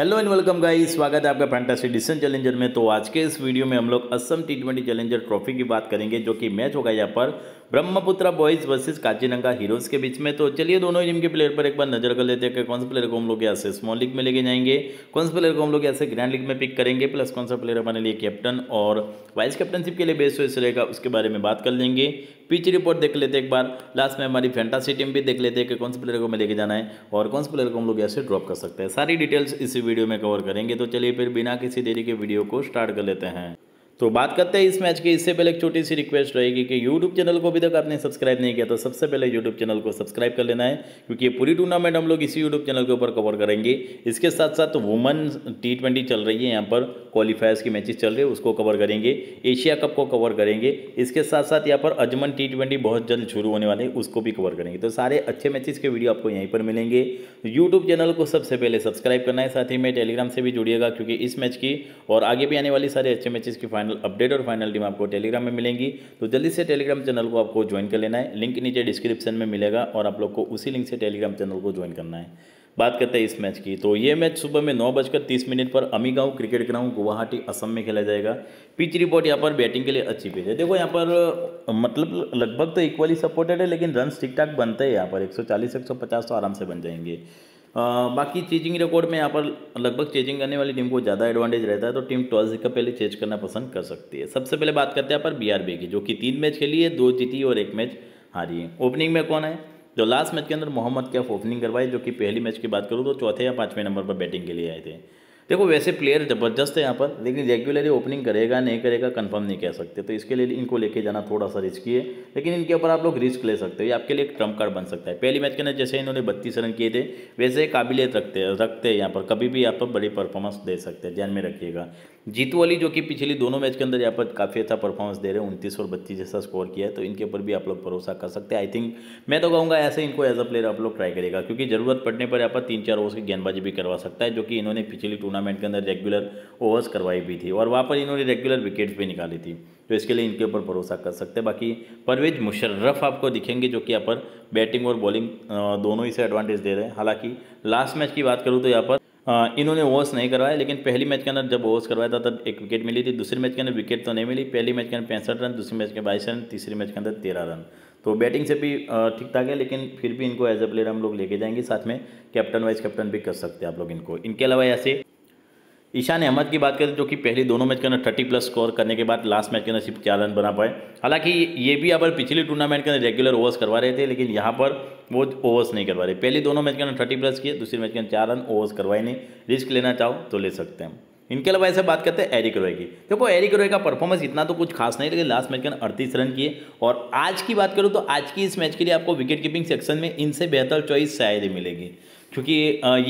hello and welcome guys स्वागत है आपका फैंटासी डिसन चैलेंजर में तो आज के इस वीडियो में हम लोग Assam T twenty challenger trophy की बात करेंगे जो कि मैच होगा यहाँ पर Brahmaputra boys versus Kachinanga heroes के बीच में तो चलिए दोनों टीम के प्लेयर पर एक बार नजर कर लेते हैं कि कौन से प्लेयर को हम लोग यहाँ से स्मॉल लीग में लेके जाएंगे कौन से प्लेयर को हम लोग यहाँ से ग्रैंड लीग में पिक करेंगे प्लस कौन सा प्लेयर हमारे लिए कैप्टन और वाइस कैप्टनशिप के लिए बेस्ट वेस्ट रहेगा उसके बारे में बात कर लेंगे पिच रिपोर्ट देख लेते एक बार लास्ट में हमारी फैंटासी टीम भी देख लेते हैं कि कौन से प्लेयर को हमें लेके जाना है और कौन से प्लेयर को हम लोग ऐसे ड्रॉप कर सकते हैं सारी डिटेल्स इसी वीडियो में कवर करेंगे तो चलिए फिर बिना किसी देरी के वीडियो को स्टार्ट कर लेते हैं तो बात करते हैं इस मैच की इससे पहले एक छोटी सी रिक्वेस्ट रहेगी कि यूट्यूब चैनल को अभी तक आपने सब्सक्राइब नहीं किया तो सबसे पहले यूट्यूब चैनल को सब्सक्राइब कर लेना है क्योंकि ये पूरी टूर्नामेंट हम लोग इसी यूट्यूब चैनल के ऊपर कवर करेंगे इसके साथ साथ वुमन टी ट्वेंटी चल रही है यहाँ पर क्वालिफायर्स की मैचेस चल रही है उसको कवर करेंगे एशिया कप को कवर करेंगे इसके साथ साथ यहाँ पर अजमन टी ट्वेंटी बहुत जल्द शुरू होने वाले हैं उसको भी कवर करेंगे तो सारे अच्छे मैचेस के वीडियो आपको यहीं पर मिलेंगे यूट्यूब चैनल को सबसे पहले सब्सक्राइब करना है साथ ही में टेलीग्राम से भी जुड़िएगा क्योंकि इस मैच की और आगे भी आने वाली सारे अच्छे मैचेस की फाइनल फाइनल अपडेट और फाइनल टीम आपको टेलीग्राम में मिलेंगी तो जल्दी से टेलीग्राम चैनल को आपको ज्वाइन कर लेना है लिंक नीचे डिस्क्रिप्शन में मिलेगा और आप लोग को उसी लिंक से टेलीग्राम चैनल को ज्वाइन करना है बात करते हैं इस मैच की तो ये मैच सुबह में नौ बजकर तीस मिनट पर अमीगांव क्रिकेट ग्राउंड गुवाहाटी असम में खेला जाएगा पिच रिपोर्ट यहाँ पर बैटिंग के लिए अच्छी पिच है देखो यहाँ पर मतलब लगभग तो इक्वली सपोर्टेड है लेकिन रन ठीक ठाक बनते हैं यहाँ पर 140 150 तो आराम से बन जाएंगे बाकी चेजिंग रिकॉर्ड में यहाँ पर लगभग चेजिंग करने वाली टीम को ज़्यादा एडवांटेज रहता है तो टीम ट्वेल्थ का पहले चेंज करना पसंद कर सकती है सबसे पहले बात करते हैं यहाँ पर बी की जो कि तीन मैच खेली है दो जीती और एक मैच हारी है ओपनिंग में कौन है जो लास्ट मैच के अंदर मोहम्मद कैफ ओपनिंग करवाई जो कि पहली मैच की बात करूँ तो चौथे या पाँचवें नंबर पर बैटिंग के लिए आए थे देखो वैसे प्लेयर ज़बरदस्त है यहाँ पर लेकिन रेगुलरली ओपनिंग करेगा नहीं करेगा कंफर्म नहीं कह सकते तो इसके लिए इनको लेके जाना थोड़ा सा रिस्की है लेकिन इनके ऊपर आप लोग रिस्क ले सकते हो ये आपके लिए एक ट्रम्प कार्ड बन सकता है पहली मैच के अंदर जैसे इन्होंने बत्तीस रन किए थे वैसे काबिलियत रखते रखते हैं यहाँ पर कभी भी आप बड़ी परफॉर्मेंस दे सकते हैं ध्यान में रखिएगा जीतू अली जो कि पिछली दोनों मैच के अंदर यहाँ पर काफ़ी अच्छा परफॉर्मेंस दे रहे हैं उनतीस और बत्तीस जैसा स्कोर किया है तो इनके ऊपर भी आप लोग भरोसा कर सकते हैं आई थिंक मैं तो कहूँगा ऐसे इनको एज अ प्लेयर आप लोग ट्राई करेगा क्योंकि ज़रूरत पड़ने पर यहाँ पर तीन चार ओवर की गेंदबाजी भी करवा सकता है जो कि इन्होंने पिछली टूर्ना टूर्नामेंट के अंदर रेगुलर ओवर्स करवाई भी थी और वहाँ पर इन्होंने रेगुलर विकेट्स भी निकाली थी तो इसके लिए इनके ऊपर भरोसा कर सकते हैं बाकी परवेज मुशर्रफ आपको दिखेंगे जो कि यहाँ पर बैटिंग और बॉलिंग दोनों ही से एडवांटेज दे रहे हैं हालांकि लास्ट मैच की बात करूँ तो यहाँ पर इन्होंने ओवर्स नहीं करवाया लेकिन पहली मैच के अंदर जब ओवर्स करवाया था तब एक विकेट मिली थी दूसरे मैच के अंदर विकेट तो नहीं मिली पहली मैच के अंदर पैंसठ रन दूसरे मैच के बाईस रन तीसरे मैच के अंदर तेरह रन तो बैटिंग से भी ठीक ठाक है लेकिन फिर भी इनको एज अ प्लेयर हम लोग लेके जाएंगे साथ में कैप्टन वाइस कैप्टन भी कर सकते हैं आप लोग इनको इनके अलावा ऐसे ईशान अहमद की बात करें तो जो कि पहले दोनों मैच के अंदर थर्टी प्लस स्कोर करने के बाद लास्ट मैच के अंदर सिर्फ चार रन बना पाए हालांकि ये भी अब पिछले टूर्नामेंट के अंदर रेगुलर ओवर्स करवा रहे थे लेकिन यहाँ पर वो ओवर्स नहीं करवा रहे पहले दोनों मैच के अंदर थर्टी प्लस किए दूसरे मैच के अंदर चार रन ओवर्स करवाए नहीं रिस्क लेना चाहो तो ले सकते हैं इनके अलावा ऐसे बात करते हैं एरिक रॉय की देखो एरिक रॉय का परफॉर्मेंस इतना तो कुछ खास नहीं लेकिन लास्ट मैच के अंदर अड़तीस रन किए और आज की बात करूँ तो आज की इस मैच के लिए आपको विकेट कीपिंग सेक्शन में इनसे बेहतर चॉइस शायद ही मिलेगी क्योंकि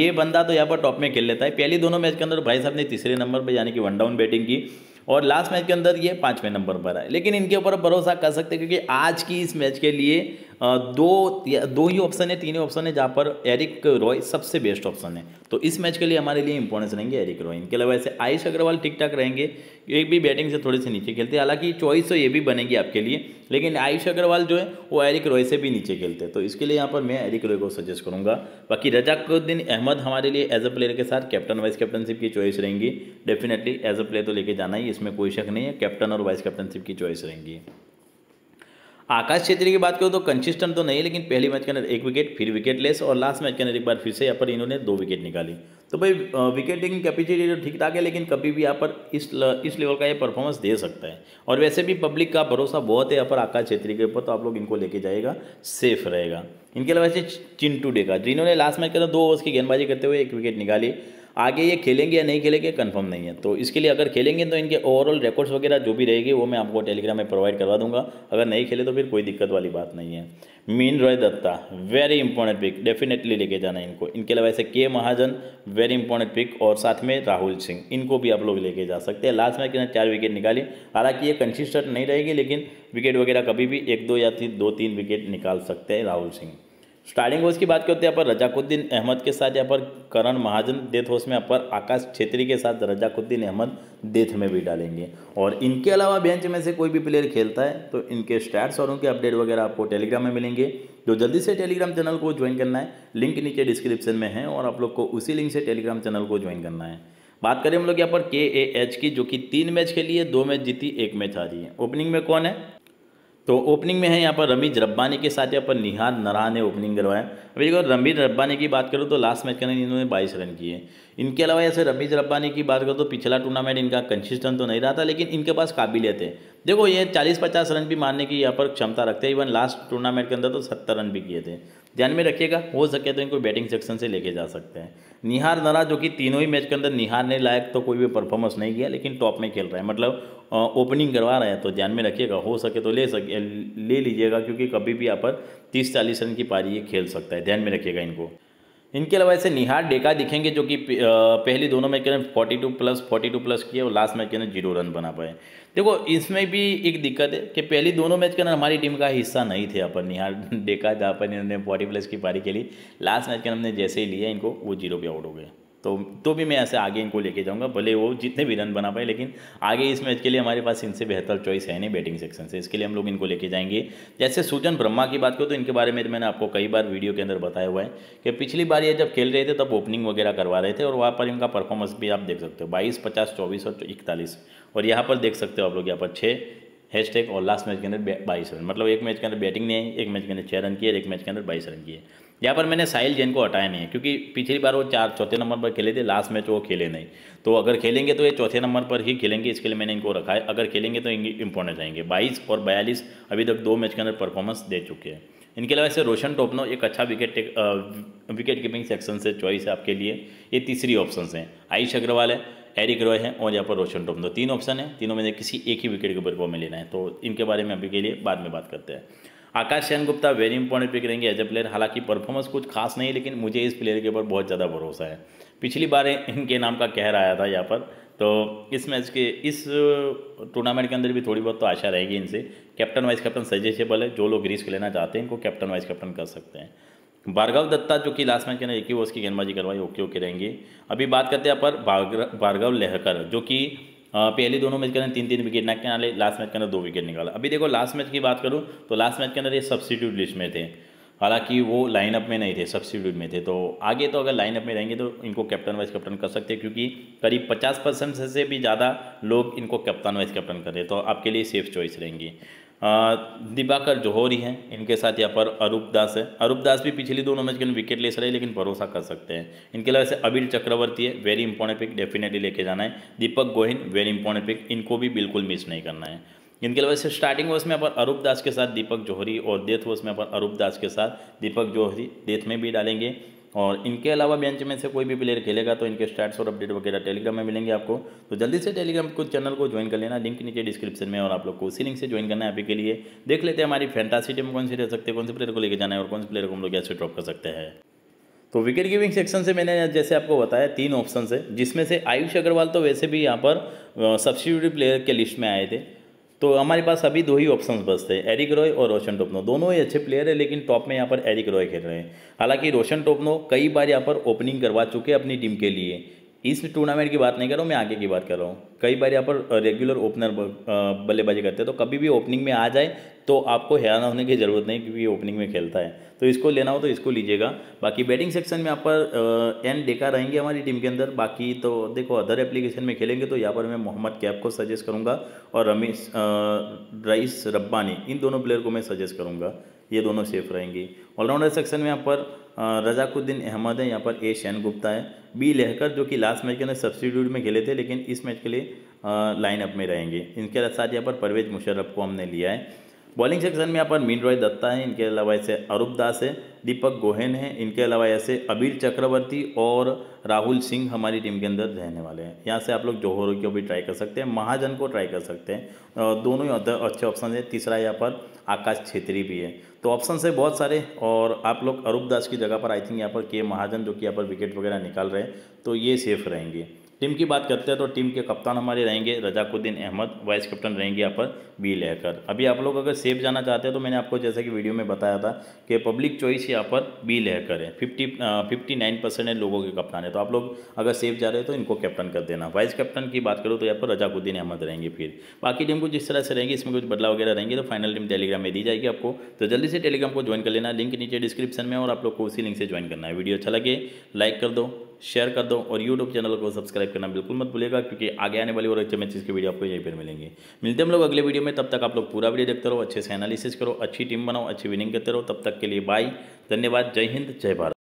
ये बंदा तो यहाँ पर टॉप में खेल लेता है पहले दोनों मैच के अंदर भाई साहब ने तीसरे नंबर पर यानी कि वन डाउन बैटिंग की और लास्ट मैच के अंदर ये पाँचवें नंबर पर आए लेकिन इनके ऊपर भरोसा कर सकते क्योंकि आज की इस मैच के लिए दो दो ही ऑप्शन है तीन ही ऑप्शन है जहाँ पर एरिक रॉय सबसे बेस्ट ऑप्शन है तो इस मैच के लिए हमारे लिए इंपॉर्टेंस रहेंगे एरिक रॉय इनके अलावा ऐसे आयुष अग्रवाल ठीक ठाक रहेंगे ये भी बैटिंग से थोड़े से नीचे खेलते हैं हालांकि चॉइस तो ये भी बनेगी आपके लिए लेकिन आयुष अग्रवाल जो है वो एरिक रॉय से भी नीचे खेलते हैं तो इसके लिए यहाँ पर मैं एरिक रॉय को सजेस्ट करूँगा बाकी रजाकुद्दीन अहमद हमारे लिए एज अ प्लेयर के साथ कैप्टन वाइस कैप्टनशिप की चॉइस रहेंगी डेफिनेटली एज अ प्लेयर तो लेके जाना ही इसमें कोई शक नहीं है कैप्टन और वाइस कैप्टनशिप की चॉइस रहेंगी आकाश छेत्री की बात करूँ तो कंसिस्टेंट तो नहीं लेकिन पहली मैच के अंदर एक विकेट फिर विकेट लेस और लास्ट मैच के अंदर एक बार फिर से यहाँ पर इन्होंने दो विकेट निकाली तो भाई विकेट टेकिंग कैपेसिटी तो ठीक ठाक है लेकिन कभी भी यहाँ पर इस ल, इस लेवल का ये परफॉर्मेंस दे सकता है और वैसे भी पब्लिक का भरोसा बहुत है यहाँ पर आकाश छेत्री के ऊपर तो आप लोग इनको लेके जाएगा सेफ रहेगा इनके अलावा चिंटू डे का जिन्होंने लास्ट मैच के अंदर दो ओवर्स की गेंदबाजी करते हुए एक विकेट निकाली आगे ये खेलेंगे या नहीं खेलेंगे कन्फर्म नहीं है तो इसके लिए अगर खेलेंगे तो इनके ओवरऑल रिकॉर्ड्स वगैरह जो भी रहेगी वो मैं आपको टेलीग्राम में प्रोवाइड करवा दूंगा अगर नहीं खेले तो फिर कोई दिक्कत वाली बात नहीं है mean Roy Dutta very important pick definitely लेके जाना इनको इनके अलावा ऐसे के महाजन वेरी इंपॉर्टेंट पिक और साथ में राहुल सिंह इनको भी आप लोग लेके जा सकते हैं लास्ट मैच के चार विकेट निकाली हालांकि ये कंसिस्टेंट नहीं रहेगी लेकिन विकेट वगैरह कभी भी एक दो या तीन दो तीन विकेट निकाल सकते हैं राहुल सिंह स्टार्टिंग हाउस की बात करते हैं यहाँ पर रजाकुद्दीन अहमद के साथ यहाँ पर करण महाजन डेथ हाउस में यहाँ पर आकाश छेत्री के साथ रजाकुद्दीन अहमद डेथ में भी डालेंगे और इनके अलावा बेंच में से कोई भी प्लेयर खेलता है तो इनके स्टैट्स और उनके अपडेट वगैरह आपको टेलीग्राम में मिलेंगे जो जल्दी से टेलीग्राम चैनल को ज्वाइन करना है लिंक नीचे डिस्क्रिप्शन में है और आप लोग को उसी लिंक से टेलीग्राम चैनल को ज्वाइन करना है बात करें हम लोग यहाँ पर के ए एच की जो कि तीन मैच खेली है दो मैच जीती एक मैच हारी है ओपनिंग में कौन है तो ओपनिंग में है यहाँ पर रमीज रब्बानी के साथ यहाँ पर निहाद नरा ने ओपनिंग करवाया अभी देखो रमीज रब्बानी की बात करूँ तो लास्ट मैच के अंदर इन्होंने बाईस रन किए इनके अलावा ऐसे रमीज रब्बानी की बात करूँ तो पिछला टूर्नामेंट इनका कंसिस्टेंट तो नहीं रहा था लेकिन इनके पास काबिलियत है देखो ये चालीस पचास रन भी मारने की यहाँ पर क्षमता रखते हैं इवन लास्ट टूर्नामेंट के अंदर तो सत्तर रन भी किए थे ध्यान में रखिएगा हो सके तो इनको बैटिंग सेक्शन से लेके जा सकते हैं निहार नरा जो कि तीनों ही मैच के अंदर निहारने लायक तो कोई भी परफॉर्मेंस नहीं किया लेकिन टॉप में खेल रहा है मतलब ओपनिंग करवा रहे हैं तो ध्यान में रखिएगा हो सके तो ले सके ले लीजिएगा क्योंकि कभी भी यहाँ पर तीस चालीस रन की पारी ये खेल सकता है ध्यान में रखिएगा इनको इनके अलावा ऐसे निहार डेका दिखेंगे जो कि पहली दोनों में कहने forty two plus forty two plus किए और लास्ट में करें जीरो रन बना पाए देखो इसमें भी एक दिक्कत है कि पहली दोनों मैच के अंदर हमारी टीम का हिस्सा नहीं थे अपन निहार डेका जहाँ अपन इन्होंने फोर्टी प्लस की पारी के लिए लास्ट मैच के हमने जैसे ही लिया इनको वो जीरो पे आउट हो गया तो तो भी मैं ऐसे आगे इनको लेके जाऊंगा भले वो जितने भी रन बना पाए लेकिन आगे इस मैच के लिए हमारे पास इनसे बेहतर चॉइस है नहीं बैटिंग सेक्शन से इसके लिए हम लोग इनको लेके जाएंगे जैसे सूजन ब्रह्मा की बात करो तो इनके बारे में तो मैंने आपको कई बार वीडियो के अंदर बताया हुआ है कि पिछली बार ये जब खेल रहे थे तब ओपनिंग वगैरह करवा रहे थे और वहाँ पर इनका परफॉर्मेंस भी आप देख सकते हो बाईस पचास चौबीस और इकतालीस और यहाँ पर देख सकते हो आप लोग यहाँ पर छः हैशटैग और लास्ट मैच के अंदर बाईस रन मतलब एक मैच के अंदर बैटिंग नहीं आई एक मैच के अंदर छः रन किए एक मैच के अंदर बाईस रन किए यहाँ पर मैंने साहिल जैन को हटाया नहीं है क्योंकि पिछली बार वो चार चौथे नंबर पर खेले थे लास्ट मैच वो खेले नहीं तो अगर खेलेंगे तो ये चौथे नंबर पर ही खेलेंगे इसके लिए मैंने इनको रखा है अगर खेलेंगे तो इंपॉर्टेंस आएंगे बाईस और बयालीस अभी तक दो मैच के अंदर परफॉर्मेंस दे चुके हैं इनके अलावा से रोशन टोपनो एक अच्छा wicket take, wicket keeping section से चॉइस है आपके लिए ये तीसरी ऑप्शन है आयुष अग्रवाल है एरिक रॉय है और यहाँ पर रोशन टोम दो तीन ऑप्शन है तीनों में से किसी एक ही विकेट के ऊपर को हमें लेना है तो इनके बारे में अभी के लिए बाद में बात करते हैं Akash Sen Gupta very important pick रहेंगे एज ए प्लेयर हालांकि परफॉर्मेंस कुछ खास नहीं लेकिन मुझे इस प्लेयर के ऊपर बहुत ज़्यादा भरोसा है पिछली बार इनके नाम का कहर आया था यहाँ पर तो इस मैच के इस टूर्नामेंट के अंदर भी थोड़ी बहुत तो आशा रहेगी इनसे कैप्टन वाइस कैप्टन सजेशेबल है जो लोग रिस्क लेना चाहते हैं इनको कैप्टन वाइस कैप्टन कर सकते हैं भार्गव दत्ता जो कि लास्ट मैच के अंदर एक ही ओवर की गेंदबाजी करवाई ओके ओके रहेंगे अभी बात करते हैं अपर भार्गव लहकर जो कि पहले दोनों मैच के अंदर तीन तीन विकेट ना के नाले लास्ट मैच के अंदर दो विकेट निकाला अभी देखो लास्ट मैच की बात करूँ तो लास्ट मैच के अंदर ये सब्सिट्यूट लिस्ट में थे हालांकि वो लाइनअप में नहीं थे सब्सिट्यूट में थे तो आगे तो अगर लाइनअप में रहेंगे तो इनको कैप्टन वाइस कैप्टन कर सकते हैं क्योंकि करीब 50 परसेंट से भी ज़्यादा लोग इनको कैप्टन वाइस कैप्टन कर रहे तो आपके लिए सेफ चॉइस रहेंगी दिबाकर जोहरी हैं इनके साथ यहाँ पर अरूप दास है अरूप दास भी पिछली दोनों मैच के विकेट ले रहे लेकिन भरोसा कर सकते हैं इनके अलावा से अबिल चक्रवर्ती है वेरी इंपॉर्टेंट पिक डेफिनेटली लेके जाना है Deepak Gohin very important pick इनको भी बिल्कुल मिस नहीं करना है इनके अलावा से स्टार्टिंग वर्ष में यहाँ पर अरूप दास के साथ दीपक जोहरी और डेथ वर्ष में यहाँ पर अरूप दास के साथ दीपक जोहरी डेथ में भी डालेंगे और इनके अलावा बेंच में से कोई भी प्लेयर खेलेगा तो इनके स्टैट्स और अपडेट वगैरह टेलीग्राम में मिलेंगे आपको तो जल्दी से टेलीग्राम को चैनल को ज्वाइन कर लेना लिंक नीचे डिस्क्रिप्शन में और आप लोग को उसी लिंक से ज्वाइन करना है अभी के लिए देख लेते हैं हमारी फैंटासी टीम कौन सी रह सकते हैं कौन से प्लेयर को लेकर जाना है और कौन से प्लेयर को हम लोग कैसे ड्रॉप कर सकते हैं तो विकेट गिविंग सेक्शन से मैंने जैसे आपको बताया तीन ऑप्शन है जिसमें से आयुष अग्रवाल तो वैसे भी यहाँ पर सब्सिट्यूट प्लेयर के लिस्ट में आए थे तो हमारे पास अभी दो ही ऑप्शंस बचते हैं एरिक रॉय और रोशन टोपनो दोनों ही अच्छे प्लेयर है लेकिन टॉप में यहाँ पर एरिक रॉय खेल रहे हैं हालांकि रोशन टोपनो कई बार यहाँ पर ओपनिंग करवा चुके हैं अपनी टीम के लिए इस टूर्नामेंट की बात नहीं कर रहा हूँ मैं आगे की बात कर रहा हूँ कई बार यहाँ पर रेगुलर ओपनर बल्लेबाजी करते हैं तो कभी भी ओपनिंग में आ जाए तो आपको हैरान होने की ज़रूरत नहीं क्योंकि ये ओपनिंग में खेलता है तो इसको लेना हो तो इसको लीजिएगा बाकी बैटिंग सेक्शन में यहाँ पर एन डेका रहेंगे हमारी टीम के अंदर बाकी तो देखो अदर एप्लीकेशन में खेलेंगे तो यहाँ पर मैं मोहम्मद कैप को सजेस्ट करूँगा और रमेश रईस रब्बानी इन दोनों प्लेयर को मैं सजेस्ट करूँगा ये दोनों सेफ रहेंगे ऑलराउंडर सेक्शन में यहाँ पर रजाकुद्दीन अहमद है यहाँ पर ए शैन गुप्ता है बी लहकर जो कि लास्ट मैच के अंदर सब्सटीट्यूट में खेले थे लेकिन इस मैच के लिए लाइनअप में रहेंगे इनके साथ यहाँ पर परवेज मुशर्रफ को हमने लिया है बॉलिंग सेक्शन में यहाँ पर मीन रॉय दत्ता है इनके अलावा ऐसे अरूप दास है दीपक गोहेन है इनके अलावा ऐसे अबीर चक्रवर्ती और राहुल सिंह हमारी टीम के अंदर रहने वाले हैं यहाँ से आप लोग जोहर को भी ट्राई कर सकते हैं महाजन को ट्राई कर सकते हैं दोनों ही अच्छे ऑप्शन है तीसरा यहाँ पर आकाश छेत्री भी है तो ऑप्शन है बहुत सारे और आप लोग अरूप दास की जगह पर आई थिंक यहाँ पर के महाजन जो कि यहाँ पर विकेट वगैरह निकाल रहे हैं तो ये सेफ रहेंगे टीम की बात करते हैं तो टीम के कप्तान हमारे रहेंगे रजाकुद्दीन अहमद वाइस कप्टन रहेंगे यहाँ पर बी लहकर अभी आप लोग अगर सेफ जाना चाहते हैं तो मैंने आपको जैसा कि वीडियो में बताया था कि पब्लिक चॉइस यहाँ पर बी लहकर है फिफ्टी फिफ्टी नाइन परसेंट लोगों के कप्तान है तो आप लोग अगर सेफ जा रहे हैं तो इनको कैप्टन कर देना वाइस कैप्टन की बात करो तो यहाँ पर रजाकुद्दीन अहमद रहेंगे फिर बाकी टीम को जिस तरह से रहेंगे इसमें कुछ बदलाव वगैरह रहेंगे तो फाइनल टीम टेलीग्राम में दी जाएगी आपको तो जल्दी से टेलीग्राम को ज्वाइन कर लेना लिंक नीचे डिस्क्रिप्शन में और आप लोग को उसी लिंक से ज्वाइन करना है वीडियो अच्छा लगे लाइक कर दो शेयर कर दो और यूट्यूब चैनल को सब्सक्राइब करना बिल्कुल मत भूलेगा क्योंकि आगे आने वाली और अच्छे मैचेस की वीडियो आपको यहीं पर मिलेंगे मिलते हम लोग अगले वीडियो में तब तक आप लोग पूरा वीडियो देखते रहो अच्छे से एनालिसिस करो अच्छी टीम बनाओ अच्छी विनिंग करते रहो तब तक के लिए बाय धन्यवाद जय हिंद जय भारत